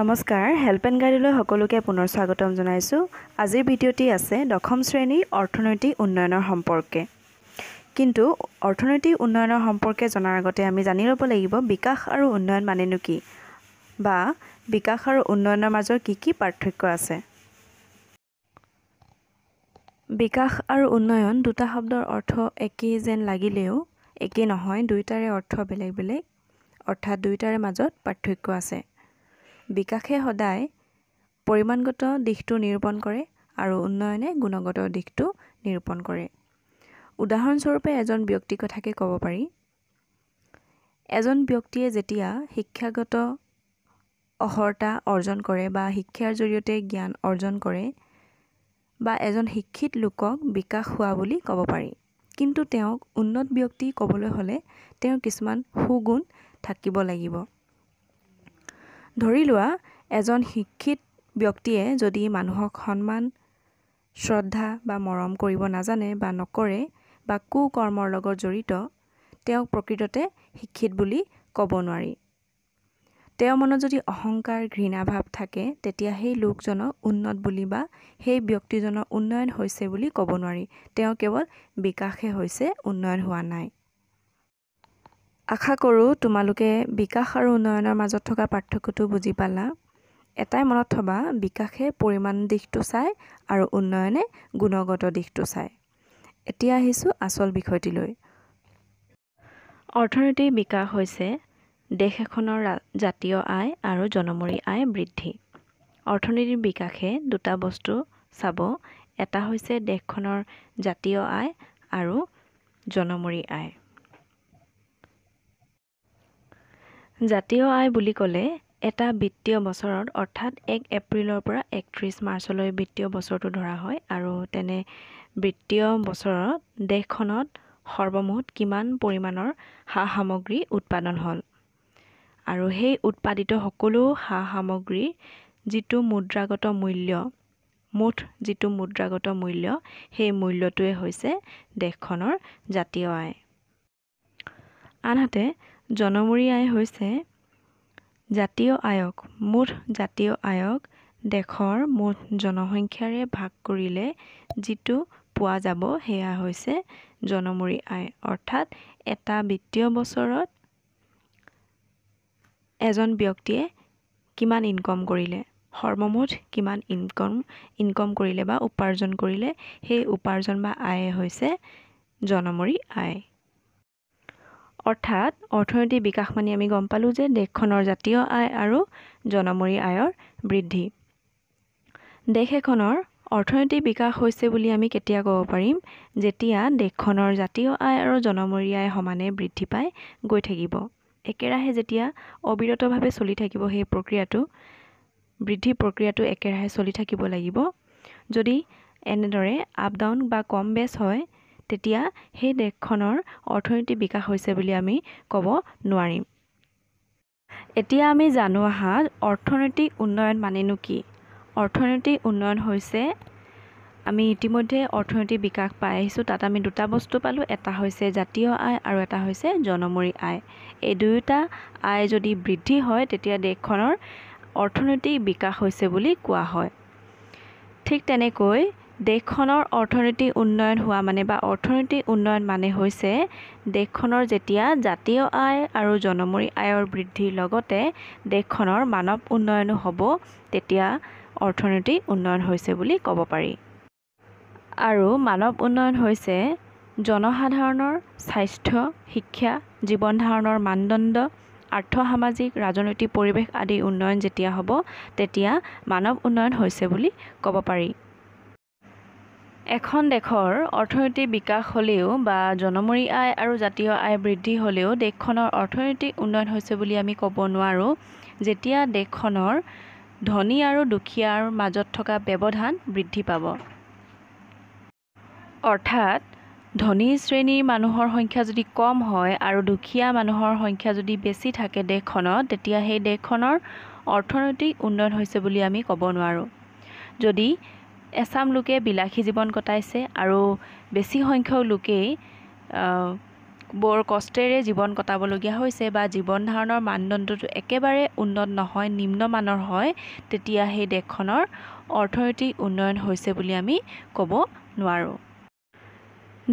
নমস্কাৰ help and গাড়ীলৈ সকলোকে পুনৰ স্বাগতম জনাইছোঁ আজিৰ ভিডিঅ'টি আছে দশম শ্ৰেণীৰ অৰ্থনৈতিক উন্নয়নৰ সম্পৰ্কে কিন্তু অৰ্থনৈতিক উন্নয়নৰ সম্পৰ্কে জনাৰ আগতে আমি জানি ল'ব লাগিব বিকাশ আৰু উন্নয়ন মানেনো কি বা বিকাশ আৰু উন্নয়নৰ মাজৰ কি কি পাৰ্থক্য আছে বিকাশ আৰু উন্নয়ন দুটা শব্দৰ অৰ্থ একেই যেন লাগিলেও একেই নহয় দুয়োটাৰে অৰ্থ বেলেগ বেলেগ অৰ্থাৎ দুয়োটাৰে মাজত পাৰ্থক্য আছে বিকাশে সদায় পৰিমাণগত দিশটো নিৰূপণ কৰে আৰু উন্নয়নে গুণগত দিশটো নিৰূপণ কৰে উদাহৰণস্বৰূপে এজন ব্যক্তিৰ কথাকে ক'ব পাৰি এজন ব্যক্তিয়ে যেতিয়া শিক্ষাগত অহৰ্তা অৰ্জন কৰে বা শিক্ষাৰ জৰিয়তে জ্ঞান অৰ্জন কৰে বা এজন শিক্ষিত লোকক বিকাশ হোৱা বুলি ক'ব পাৰি কিন্তু তেওঁক উন্নত ব্যক্তি ক'বলৈ হ'লে তেওঁৰ কিছুমান সুগুণ থাকিব লাগিব ধৰি লোৱা এজন শিক্ষিত ব্যক্তিয়ে যদি মানুহক সন্মান শ্ৰদ্ধা বা মৰম কৰিব নাজানে বা নকৰে বা কু কৰ্মৰ লগত জড়িত তেওঁক প্ৰকৃততে শিক্ষিত বুলি ক'ব নোৱাৰি তেওঁৰ মনত যদি অহংকাৰ ঘৃণাভাৱ থাকে তেতিয়া সেই লোকজনক উন্নত বুলি বা সেই ব্যক্তিজনৰ উন্নয়ন হৈছে বুলি ক'ব নোৱাৰি তেওঁ কেৱল বিকাশহে হৈছে উন্নয়ন হোৱা নাই আশা কৰোঁ তোমালোকে বিকাশ আৰু উন্নয়নৰ মাজত থকা পাৰ্থক্যটো বুজি পালা এটাই মনত থবা বিকাশে পৰিমাণ দিশটো চাই আৰু উন্নয়নে গুণগত দিশটো চাই এতিয়া আহিছোঁ আচল বিষয়টিলৈ অৰ্থনৈতিক বিকাশ হৈছে দেশ এখনৰ জাতীয় আয় আৰু জনমৰি আয় বৃদ্ধি অৰ্থনৈতিক বিকাশে দুটা বস্তু চাব এটা হৈছে দেশখনৰ জাতীয় আয় আৰু জনমৰি আয় জাতীয় আয় বুলি ক'লে এটা বিত্তীয় বছৰত অৰ্থাৎ এক এপ্ৰিলৰ পৰা একত্ৰিছ মাৰ্চলৈ বিত্তীয় বছৰটো ধৰা হয় আৰু তেনে বিত্তীয় বছৰত দেশখনত সৰ্বমুঠ কিমান পৰিমাণৰ সা সামগ্ৰী উৎপাদন হ'ল আৰু সেই উৎপাদিত সকলো সা সামগ্ৰীৰ যিটো মুদ্ৰাগত মূল্য মুঠ যিটো মুদ্ৰাগত মূল্য সেই মূল্যটোৱে হৈছে দেশখনৰ জাতীয় আয় আনহাতে জনমূৰি আয় হৈছে জাতীয় আয়ক মুঠ জাতীয় আয়ক দেশৰ মুঠ জনসংখ্যাৰে ভাগ কৰিলে যিটো পোৱা যাব সেয়া হৈছে জনমূৰি আয় অৰ্থাৎ এটা বিত্তীয় বছৰত এজন ব্যক্তিয়ে কিমান ইনকম কৰিলে সৰ্বমুঠ কিমান ইনকম ইনকম কৰিলে বা উপাৰ্জন কৰিলে সেই উপাৰ্জন বা আয়ে হৈছে জনমৰি আয় অৰ্থাৎ অৰ্থনৈতিক বিকাশ মানে আমি গম পালোঁ যে দেশখনৰ জাতীয় আয় আৰু জনমৰি আয়ৰ বৃদ্ধি দেশ এখনৰ অৰ্থনৈতিক বিকাশ হৈছে বুলি আমি কেতিয়া ক'ব পাৰিম যেতিয়া দেশখনৰ জাতীয় আয় আৰু জনমৰি আয় সমানে বৃদ্ধি পাই গৈ থাকিব একেৰাহে যেতিয়া অবিৰতভাৱে চলি থাকিব সেই প্ৰক্ৰিয়াটো বৃদ্ধি প্ৰক্ৰিয়াটো একেৰাহে চলি থাকিব লাগিব যদি এনেদৰে আপ ডাউন বা কম বেছ হয় তেতিয়া সেই দেশখনৰ অৰ্থনীতি বিকাশ হৈছে বুলি আমি ক'ব নোৱাৰিম এতিয়া আমি জানো আহা অৰ্থনৈতিক উন্নয়ন মানেনো কি অৰ্থনৈতিক উন্নয়ন হৈছে আমি ইতিমধ্যে অৰ্থনৈতিক বিকাশ পাই আহিছোঁ তাত আমি দুটা বস্তু পালোঁ এটা হৈছে জাতীয় আয় আৰু এটা হৈছে জনমৰি আয় এই দুয়োটা আয় যদি বৃদ্ধি হয় তেতিয়া দেশখনৰ অৰ্থনৈতিক বিকাশ হৈছে বুলি কোৱা হয় ঠিক তেনেকৈ দেশখনৰ অৰ্থনৈতিক উন্নয়ন হোৱা মানে বা অৰ্থনৈতিক উন্নয়ন মানে হৈছে দেশখনৰ যেতিয়া জাতীয় আয় আৰু জনমৰি আয়ৰ বৃদ্ধিৰ লগতে দেশখনৰ মানৱ উন্নয়নো হ'ব তেতিয়া অৰ্থনৈতিক উন্নয়ন হৈছে বুলি ক'ব পাৰি আৰু মানৱ উন্নয়ন হৈছে জনসাধাৰণৰ স্বাস্থ্য শিক্ষা জীৱন ধাৰণৰ মানদণ্ড আৰ্থ সামাজিক ৰাজনৈতিক পৰিৱেশ আদি উন্নয়ন যেতিয়া হ'ব তেতিয়া মানৱ উন্নয়ন হৈছে বুলি ক'ব পাৰি এখন দেশৰ অৰ্থনৈতিক বিকাশ হ'লেও বা জনমৰী আয় আৰু জাতীয় আয় বৃদ্ধি হ'লেও দেশখনৰ অৰ্থনৈতিক উন্নয়ন হৈছে বুলি আমি ক'ব নোৱাৰোঁ যেতিয়া দেশখনৰ ধনী আৰু দুখীয়াৰ মাজত থকা ব্যৱধান বৃদ্ধি পাব অৰ্থাৎ ধনী শ্ৰেণীৰ মানুহৰ সংখ্যা যদি কম হয় আৰু দুখীয়া মানুহৰ সংখ্যা যদি বেছি থাকে দেশখনত তেতিয়া সেই দেশখনৰ অৰ্থনৈতিক উন্নয়ন হৈছে বুলি আমি ক'ব নোৱাৰোঁ যদি এচাম লোকে বিলাসী জীৱন কটাইছে আৰু বেছি সংখ্যক লোকেই বৰ কষ্টেৰে জীৱন কটাবলগীয়া হৈছে বা জীৱন ধাৰণৰ মানদণ্ডটো একেবাৰে উন্নত নহয় নিম্নমানৰ হয় তেতিয়া সেই দেশখনৰ অৰ্থনৈতিক উন্নয়ন হৈছে বুলি আমি ক'ব নোৱাৰোঁ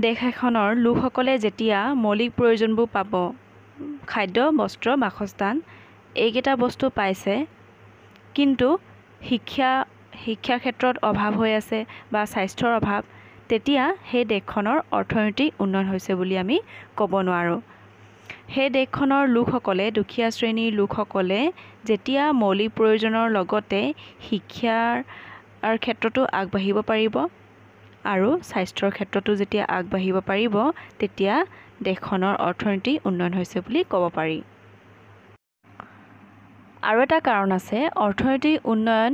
দেশ এখনৰ লোকসকলে যেতিয়া মৌলিক প্ৰয়োজনবোৰ পাব খাদ্য বস্ত্ৰ বাসস্থান এইকেইটা বস্তু পাইছে কিন্তু শিক্ষা শিক্ষা ক্ষেত্ৰত অভাৱ হৈ আছে বা স্বাস্থ্যৰ অভাৱ তেতিয়া সেই দেশখনৰ অৰ্থনীতি উন্নয়ন হৈছে বুলি আমি ক'ব নোৱাৰোঁ সেই দেশখনৰ লোকসকলে দুখীয়া শ্ৰেণীৰ লোকসকলে যেতিয়া মৌলিক প্ৰয়োজনৰ লগতে শিক্ষাৰ ক্ষেত্ৰতো আগবাঢ়িব পাৰিব আৰু স্বাস্থ্যৰ ক্ষেত্ৰতো যেতিয়া আগবাঢ়িব পাৰিব তেতিয়া দেশখনৰ অৰ্থনীতি উন্নয়ন হৈছে বুলি ক'ব পাৰি আৰু এটা কাৰণ আছে অৰ্থনৈতিক উন্নয়ন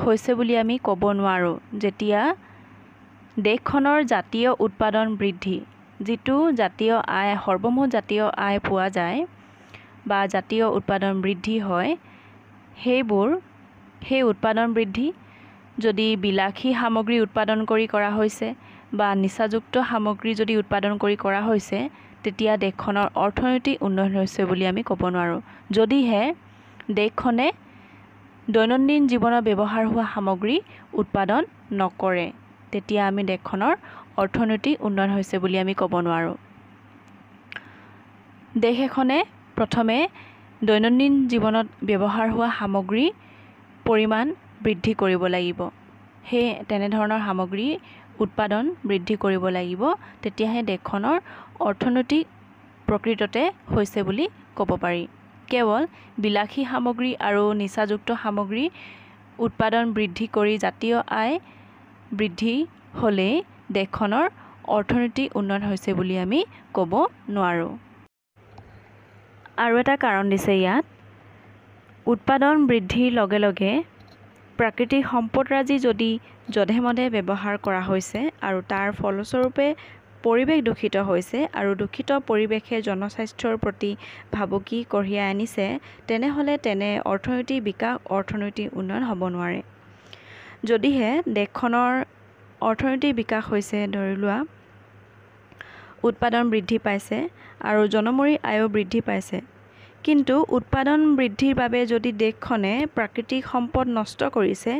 হৈছে বুলি আমি ক'ব নোৱাৰোঁ যেতিয়া দেশখনৰ জাতীয় উৎপাদন বৃদ্ধি যিটো জাতীয় আয় সৰ্বমুঠ জাতীয় আয় পোৱা যায় বা জাতীয় উৎপাদন বৃদ্ধি হয় সেইবোৰ সেই উৎপাদন বৃদ্ধি যদি বিলাসী সামগ্ৰী উৎপাদন কৰি কৰা হৈছে বা নিচাযুক্ত সামগ্ৰী যদি উৎপাদন কৰি কৰা হৈছে তেতিয়া দেশখনৰ অৰ্থনীতি উন্নয়ন হৈছে বুলি আমি ক'ব নোৱাৰোঁ যদিহে দেশখনে দৈনন্দিন জীৱনত ব্যৱহাৰ হোৱা সামগ্ৰী উৎপাদন নকৰে তেতিয়া আমি দেশখনৰ অৰ্থনীতি উন্নয়ন হৈছে বুলি আমি ক'ব নোৱাৰোঁ দেশ এখনে প্ৰথমে দৈনন্দিন জীৱনত ব্যৱহাৰ হোৱা সামগ্ৰী পৰিমাণ বৃদ্ধি কৰিব লাগিব সেই তেনেধৰণৰ সামগ্ৰী উৎপাদন বৃদ্ধি কৰিব লাগিব তেতিয়াহে দেশখনৰ অৰ্থনৈতিক প্ৰকৃততে হৈছে বুলি ক'ব পাৰি কেৱল বিলাসী সামগ্ৰী আৰু নিচাযুক্ত সামগ্ৰী উৎপাদন বৃদ্ধি কৰি জাতীয় আয় বৃদ্ধি হ'লেই দেশখনৰ অৰ্থনীতি উন্নত হৈছে বুলি আমি ক'ব নোৱাৰোঁ আৰু এটা কাৰণ দিছে ইয়াত উৎপাদন বৃদ্ধিৰ লগে লগে প্ৰাকৃতিক সম্পদৰাজি যদি যধে মধে ব্যৱহাৰ কৰা হৈছে আৰু তাৰ ফলস্বৰূপে পৰিৱেশ দূষিত হৈছে আৰু দূষিত পৰিৱেশে জনস্বাস্থ্যৰ প্ৰতি ভাবুকি কঢ়িয়াই আনিছে তেনেহ'লে তেনে অৰ্থনৈতিক বিকাশ অৰ্থনৈতিক উন্নয়ন হ'ব নোৱাৰে যদিহে দেশখনৰ অৰ্থনৈতিক বিকাশ হৈছে ধৰি লোৱা উৎপাদন বৃদ্ধি পাইছে আৰু জনমৰি আয়ো বৃদ্ধি পাইছে কিন্তু উৎপাদন বৃদ্ধিৰ বাবে যদি দেশখনে প্ৰাকৃতিক সম্পদ নষ্ট কৰিছে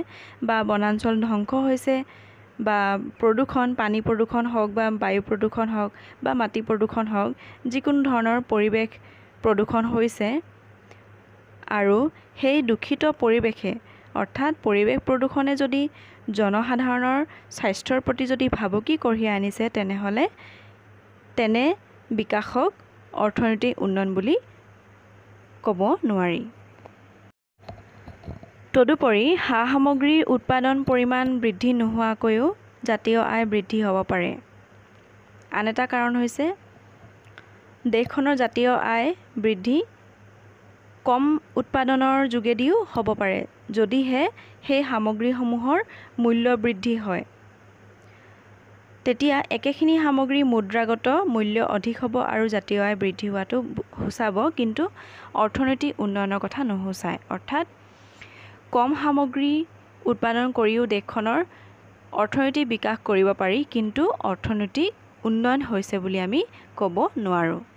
বা বনাঞ্চল ধ্বংস হৈছে বা প্ৰদূষণ পানী প্ৰদূষণ হওক বা বায়ু প্ৰদূষণ হওক বা মাটি প্ৰদূষণ হওক যিকোনো ধৰণৰ পৰিৱেশ প্ৰদূষণ হৈছে আৰু সেই দূষিত পৰিৱেশে অৰ্থাৎ পৰিৱেশ প্ৰদূষণে যদি জনসাধাৰণৰ স্বাস্থ্যৰ প্ৰতি যদি ভাবুকি কঢ়িয়াই আনিছে তেনেহ'লে তেনে বিকাশক অৰ্থনৈতিক উন্নয়ন বুলি ক'ব নোৱাৰি তদুপৰি সা সামগ্ৰীৰ উৎপাদন পৰিমাণ বৃদ্ধি নোহোৱাকৈও জাতীয় আয় বৃদ্ধি হ'ব পাৰে আন এটা কাৰণ হৈছে দেশখনৰ জাতীয় আয় বৃদ্ধি কম উৎপাদনৰ যোগেদিও হ'ব পাৰে যদিহে সেই সামগ্ৰীসমূহৰ মূল্য বৃদ্ধি হয় তেতিয়া একেখিনি সামগ্ৰী মুদ্ৰাগত মূল্য অধিক হ'ব আৰু জাতীয় আয় বৃদ্ধি হোৱাটো সূচাব কিন্তু অৰ্থনৈতিক উন্নয়নৰ কথা নুসূচায় অৰ্থাৎ কম সামগ্ৰী উৎপাদন কৰিও দেশখনৰ অৰ্থনীতি বিকাশ কৰিব পাৰি কিন্তু অৰ্থনীতি উন্নয়ন হৈছে বুলি আমি ক'ব নোৱাৰোঁ